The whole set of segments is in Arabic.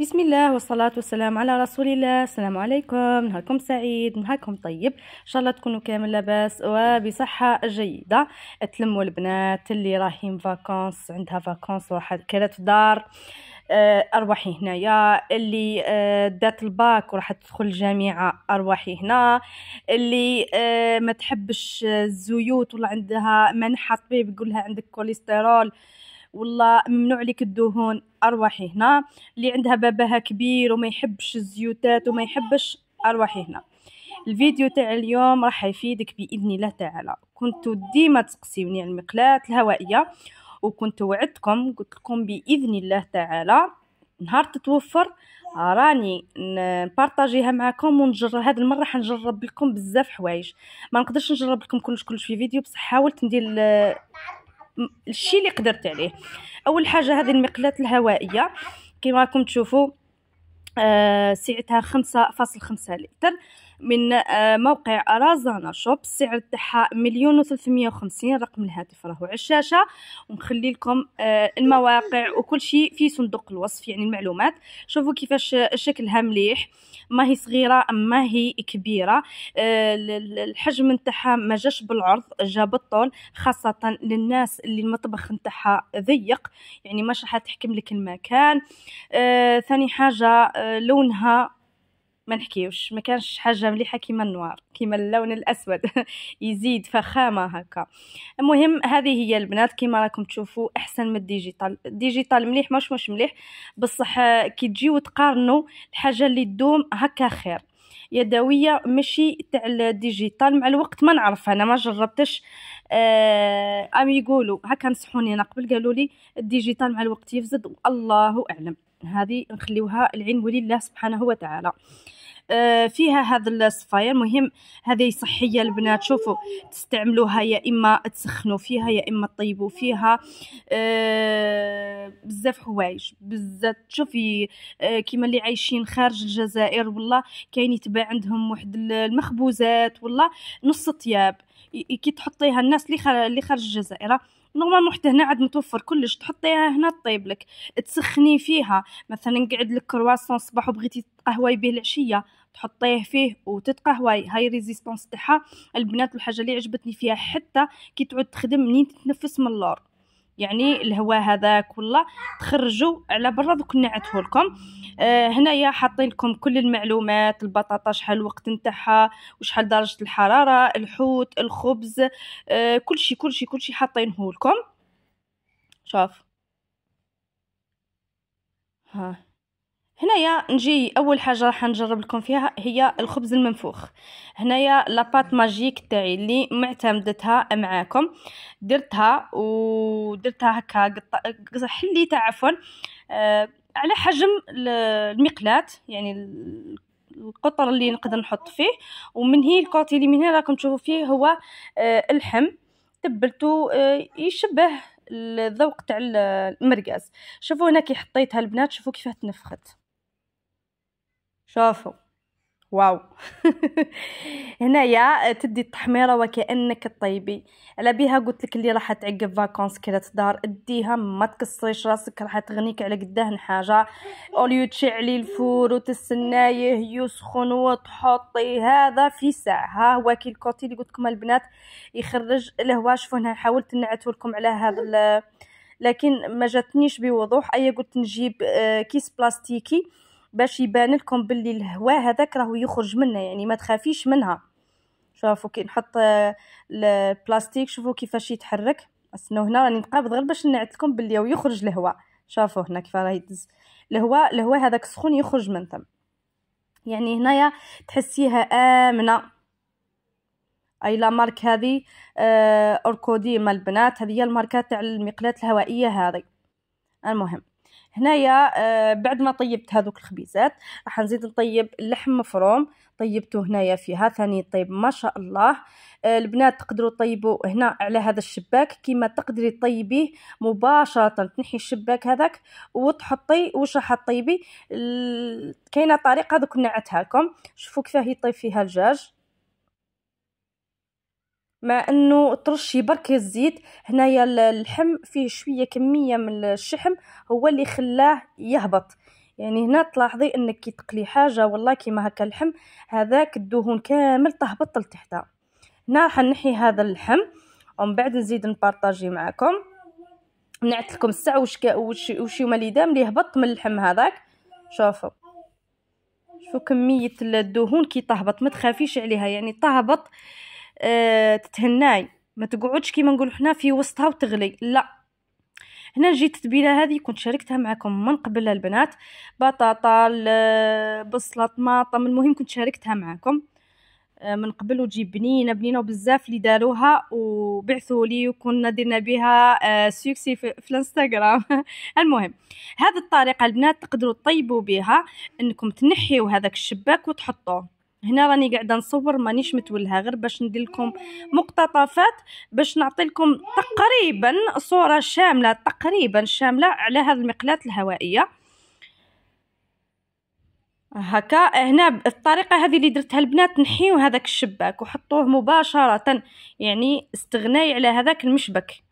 بسم الله والصلاة والسلام على رسول الله السلام عليكم نهاركم سعيد نهاركم طيب إن شاء الله تكونوا كامل لاباس وبصحة جيدة تلموا البنات اللي رايحين فاكونس عندها فاكونس واحد كانت في دار آه، أرواحي هنايا اللي آه، دات الباك وراح تدخل الجامعة أرواحي هنا اللي آه، ما تحبش الزيوت ولا عندها منحة طبيب يقولها عندك كوليسترول والله ممنوع لك الدهون اروحي هنا اللي عندها باباها كبير وما يحبش الزيوتات وما يحبش اروحي هنا الفيديو تاع اليوم راح يفيدك باذن الله تعالى كنتو ديما تسقسيوني على المقلاه الهوائيه وكنت وعدتكم قلت لكم باذن الله تعالى نهار تتوفر راني نبارطاجيها معكم ونجرب هاد المره نجرب لكم بزاف حوايج ما نقدرش نجرب لكم كلش كلش في فيديو بصح حاولت ندير الشيء اللي قدرت عليه اول حاجه هذه المقلاه الهوائيه كما راكم تشوفوا آه، سعتها خمسة فاصل خمسة لتر من آه، موقع رازانا شوب سعر تاعها مليون وثلاثمية وخمسين رقم الهاتف راهو على الشاشة ونخلي لكم آه، المواقع وكل شيء في صندوق الوصف يعني المعلومات شوفوا كيفاش شكلها مليح ما هي صغيرة ما هي كبيرة الحجم نتاعها ما جاش بالعرض جا بالطول خاصة للناس اللي المطبخ نتاعها ضيق يعني مش راح تحكم لك المكان ثاني حاجة آه، لونها ما نحكيوش ما كانش حاجه مليحه كيما النوار كيما اللون الاسود يزيد فخامه هكا المهم هذه هي البنات كيما راكم تشوفوا احسن من الديجيتال الديجيتال مليح مش مش مليح بصح آه، كي تجيو تقارنوا الحاجه اللي تدوم هكا خير يدويه ماشي تاع الديجيتال مع الوقت ما نعرف انا ما جربتش آه، ام يقولوا هكا نصحوني انا قبل قالوا لي الديجيتال مع الوقت يفسد والله اعلم هذه نخليوها العلم لله سبحانه وتعالى آه، فيها هذا الصفاير المهم هذه صحيه البنات شوفوا تستعملوها يا اما تسخنوا فيها يا اما تطيبوا فيها آه، بزاف حوايج بزاف شوفي آه، كيما اللي عايشين خارج الجزائر والله كاين يتباع عندهم واحد المخبوزات والله نص طياب كي تحطيها الناس اللي خارج الجزائر نورمالمون حتى هنا عاد متوفر كلش تحطيها هنا طيب لك تسخني فيها مثلا قعد لك كرواسون صباح وبغيتي تقهوي به العشيه تحطيه فيه وتتقهوي هاي ريزيستونس تاعها البنات الحاجه اللي عجبتني فيها حتى كي تعود تخدم منين تتنفس من اللور يعني الهواء هذا كله تخرجوا على برا دوك نعته لكم آه هنايا حاطين لكم كل المعلومات البطاطا شحال الوقت نتاعها وشحال درجه الحراره الحوت الخبز آه كل شيء كل شيء كل شيء حاطينه لكم شوف ها هنايا نجي اول حاجه راح نجرب لكم فيها هي الخبز المنفوخ هنايا لاباط ماجيك تاعي اللي معتمدتها معاكم درتها ودرتها هكا قطع حليتها عفوا آه على حجم المقلاة يعني القطر اللي نقدر نحط فيه ومن هي الكوتي اللي من هنا راكم تشوفوا فيه هو آه اللحم تبلتو آه يشبه الذوق تاع المرقاز شوفوا هنا كي حطيتها البنات شوفوا كيفاه تنفخت شوفوا واو هنايا تدي التحميره وكانك طيبي على بيها قلت لك اللي راح تعقب فاكونس كي تدار اديها ما تكسريش راسك راح تغنيك على قدهن حاجه اوليو تشعلي الفور وتستنايه يسخن وتحطي هذا في ساعه ها هو كي الكوتي اللي قلت لكم البنات يخرج الهواء شوفوا هنا حاولت نعته لكم على هذا لكن ما جاتنيش بوضوح اي قلت نجيب آه، كيس بلاستيكي باش يبان لكم باللي الهواء هذاك راهو يخرج منا يعني ما تخافيش منها شوفوا كي نحط آه، البلاستيك شوفوا كيفاش يتحرك اسنو هنا راني نقابض غير باش نعت لكم باللي يخرج الهواء شوفوا هنا كيف راه يدز الهواء الهواء هذاك سخون يخرج من ثم يعني هنايا تحسيها امنه اي لا مارك هذه آه، اوركودي مال البنات هذه هي الماركات تاع المقلات الهوائيه هذه المهم هنايا آه، بعد ما طيبت هذوك الخبيزات راح نزيد نطيب اللحم مفروم طيبته هنايا فيها ثاني طيب ما شاء الله آه، البنات تقدروا طيبوا هنا على هذا الشباك كيما تقدري تطيبيه مباشره تنحي الشباك هذاك وتحطي واش راح تطيبي كاينه طريقه دوك نعتها لكم شوفوا كيفاه يطيب فيها الجاج مع انه ترشي برك الزيت هنايا اللحم فيه شويه كميه من الشحم هو اللي خلاه يهبط يعني هنا تلاحظي انك كي تقلي حاجه والله كيما هكا اللحم هذاك الدهون كامل تهبط لتحتها هنا راح نحي هذا اللحم ومن بعد نزيد نبارطاجي معكم نعت لكم الساعه واش وش وش يوم اللي دام اللي هبط من اللحم هذاك شوفوا شوفوا كميه الدهون كي تهبط ما تخافيش عليها يعني تهبط آه، تتهناي ما تقعدش كيما نقولوا حنا في وسطها وتغلي لا هنا جيت التتبيله هذه كنت شاركتها معكم من قبل البنات بطاطا بصله طماطم المهم كنت شاركتها معكم آه، من قبل وتجي بنينه بنينه وبزاف اللي داروها وبعثوا لي وكنا درنا بها آه، سوكسي في الانستغرام المهم هذه الطريقه البنات تقدروا تطيبوا بها انكم تنحيوا هذاك الشباك وتحطوه هنا راني قاعده نصور مانيش متولها غير باش ندير لكم مقتطفات باش نعطي لكم تقريبا صوره شامله تقريبا شامله على هذه المقلاه الهوائيه هكا هنا الطريقه هذه اللي درتها البنات نحيو هذاك الشباك وحطوه مباشره يعني استغناي على هذاك المشبك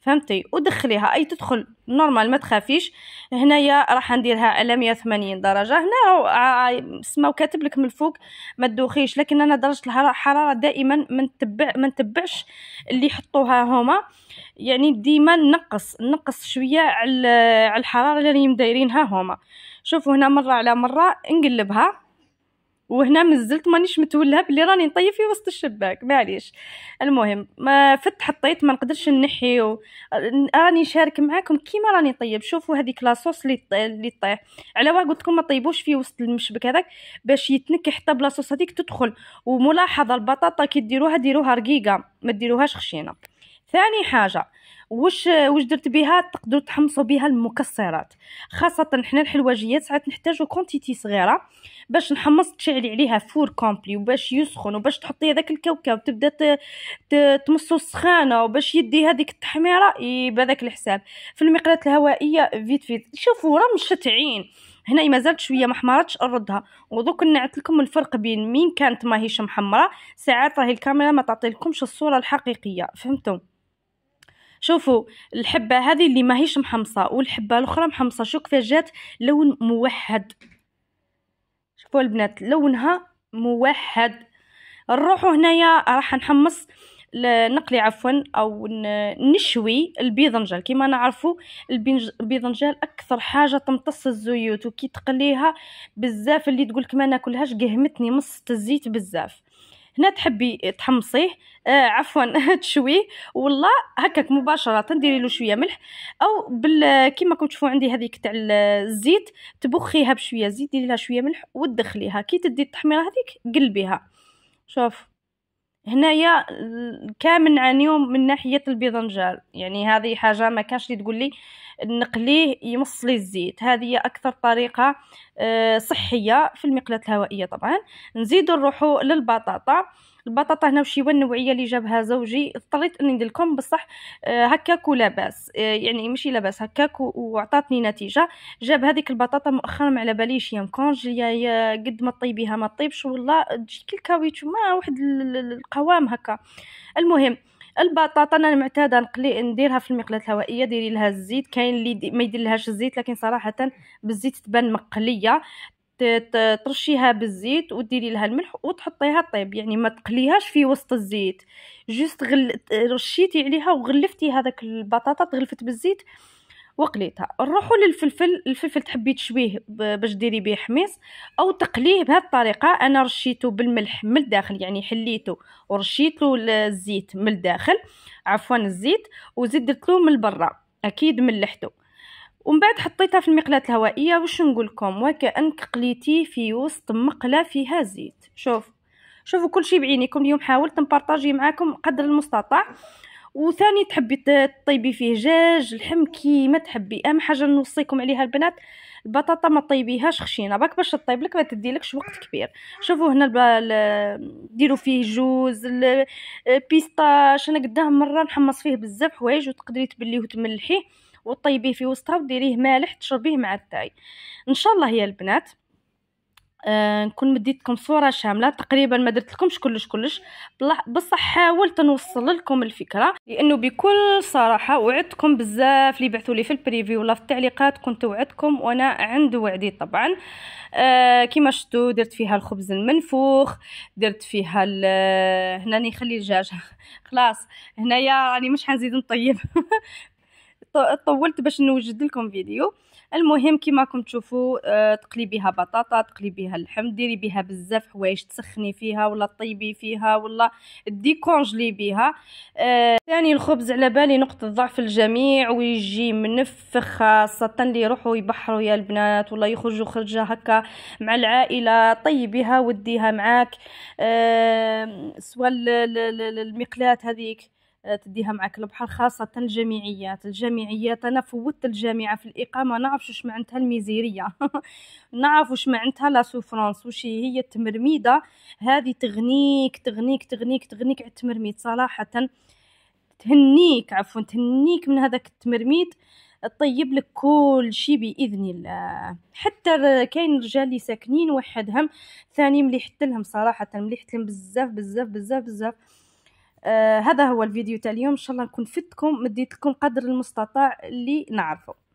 فهمتي ودخليها اي تدخل نورمال ما تخافيش هنايا راح نديرها على 180 درجه هنا آه، سماو وكاتب لك من الفوق ما تدوخيش لكن انا درجه الحراره دائما ما نتبع ما نتبعش اللي يحطوها هما يعني ديما نقص نقص شويه على الحراره اللي مدايرينها هما شوفوا هنا مره على مره نقلبها وهنا مازلت مانيش متولها بلي راني نطيب في وسط الشباك معليش المهم ما فت حطيت ما نقدرش نحي راني نشارك معاكم كيما راني نطيب شوفوا هذيك لاصوص اللي اللي طيح على واه قلت لكم ما طيبوش في وسط المشبك هذاك باش يتنكي حتى بلاصوص هذيك تدخل وملاحظه البطاطا كي ديروها ديروها رقيقه ما ديروهاش خشينه ثاني حاجه واش واش درت بها تقدروا تحمصوا بها المكسرات خاصه حنا الحلواجيات ساعات نحتاجو كونتيتي صغيره باش نحمص تشعلي عليها فور كومبلي وباش يسخن وباش تحطي هذاك الكاوكاو تبدا تمصو السخانه وباش يدي هذيك التحميره بهذاك الحساب في المقلاه الهوائيه فيت فيت شوفوا راه مشتعين هنا مازال شويه ما حمرتش نردها ودوك نعت لكم الفرق بين مين كانت ماهيش محمره ساعات راهي الكاميرا ما تعطيلكمش الصوره الحقيقيه فهمتم شوفوا الحبه هذه اللي ماهيش محمصه والحبه الاخرى محمصه شوف كيفاش جات لون موحد شوفوا البنات لونها موحد نروحوا هنايا راح نحمص نقلي عفوا او نشوي البيضنجال كما نعرفوا البيضنجال اكثر حاجه تمتص الزيوت وكي تقليها بزاف اللي تقول لك ما ناكلهاش قهمتني مصت الزيت بزاف هنا تحبي تحمصيه آه عفوا تشويه والله هكاك مباشره ديري له شويه ملح او بال راكم تشوفوا عندي هذيك تاع الزيت تبخيها بشويه زيت ديري لها شويه ملح وتدخليها كي تدي التحميره هذيك قلبيها شوف هنايا كامل نعانيو من ناحيه البيضنجال يعني هذه حاجه ما كانش لي تقول لي نقليه يمص لي الزيت هذه هي اكثر طريقه آه، صحيه في المقلاه الهوائيه طبعا نزيدو نروحو للبطاطا البطاطا هنا وشيوا النوعيه اللي جابها زوجي اضطريت اني ندير لكم بصح آه، هكاك ولاباس آه، يعني ماشي لاباس هكاك وعطاتني نتيجه جاب هذيك البطاطا مؤخرا ما على باليش يا كونجي يا قد ما طيبيها ما طيبش والله تجيك الكاويتش ما واحد القوام هكا المهم البطاطا انا معتاده نقلي نديرها في المقلاه الهوائيه ديري لها الزيت كاين اللي ما يدير لهاش الزيت لكن صراحه بالزيت تبان مقليه ترشيها بالزيت وديري لها الملح وتحطيها طيب يعني ما تقليهاش في وسط الزيت جست غل... رشيتي عليها وغلفتي هذاك البطاطا تغلفت بالزيت وقليتها نروحوا للفلفل الفلفل تحبي تشويه باش ديري به حميص او تقليه بهذه الطريقه انا رشيته بالملح من الداخل يعني حليته ورشيت له الزيت من الداخل عفوا الزيت وزيد درت له من برا اكيد ملحته ومن بعد حطيتها في المقلاة الهوائية واش نقول لكم وكأنك قليتي في وسط مقلة فيها زيت شوف شوفوا كل شيء بعينيكم اليوم حاولت نبارطاجي معاكم قدر المستطاع وثاني تحبي تطيبي فيه دجاج لحم كيما تحبي اهم حاجه نوصيكم عليها البنات البطاطا ما طيبيهاش خشينه باك باش تطيب لك ما تديلكش وقت كبير شوفوا هنا ديروا فيه جوز البيستاش آه، انا قدام مره نحمص فيه بزاف حوايج وتقدري تبليه وتملحيه وطيبيه في وسطها وديريه مالح تشربيه مع التاي ان شاء الله يا البنات آه نكون مديتكم صوره شامله تقريبا ما درت لكمش كلش كلش بصح حاولت نوصل لكم الفكره لانه بكل صراحه وعدتكم بزاف اللي بعثوا لي في البريفي ولا في التعليقات كنت وعدتكم وانا عند وعدي طبعا آه كما شفتوا درت فيها الخبز المنفوخ درت فيها هنا نخلي الدجاج خلاص هنايا راني مش حنزيد نطيب طولت باش نوجد لكم فيديو المهم كيما راكم تشوفوا آه، تقلي بها بطاطا تقلي بها اللحم ديري بها بزاف حوايج تسخني فيها ولا طيبي فيها ولا ديكونجلي بها آه، ثاني الخبز على بالي نقطه ضعف الجميع ويجي منفخ خاصه اللي يروحوا يبحروا يا البنات ولا يخرجوا خرجه هكا مع العائله طيبيها وديها معاك آه، سوا المقلات هذيك آه، تديها معك البحر خاصة الجامعيات الجامعيات أنا فوت الجامعة في الإقامة نعرف واش معناتها الميزيرية نعرف واش معناتها لا سوفرانس واش هي التمرميدة هذه تغنيك تغنيك تغنيك تغنيك على التمرميد صراحة تهنيك عفوا تهنيك من هذاك التمرميد طيب لك كل شيء باذن الله حتى كاين رجال اللي ساكنين وحدهم ثاني مليحت لهم صراحه مليحت لهم بزاف بزاف بزاف بزاف, بزاف آه هذا هو الفيديو تاع اليوم ان شاء الله نكون فدتكم مديت لكم قدر المستطاع اللي نعرفه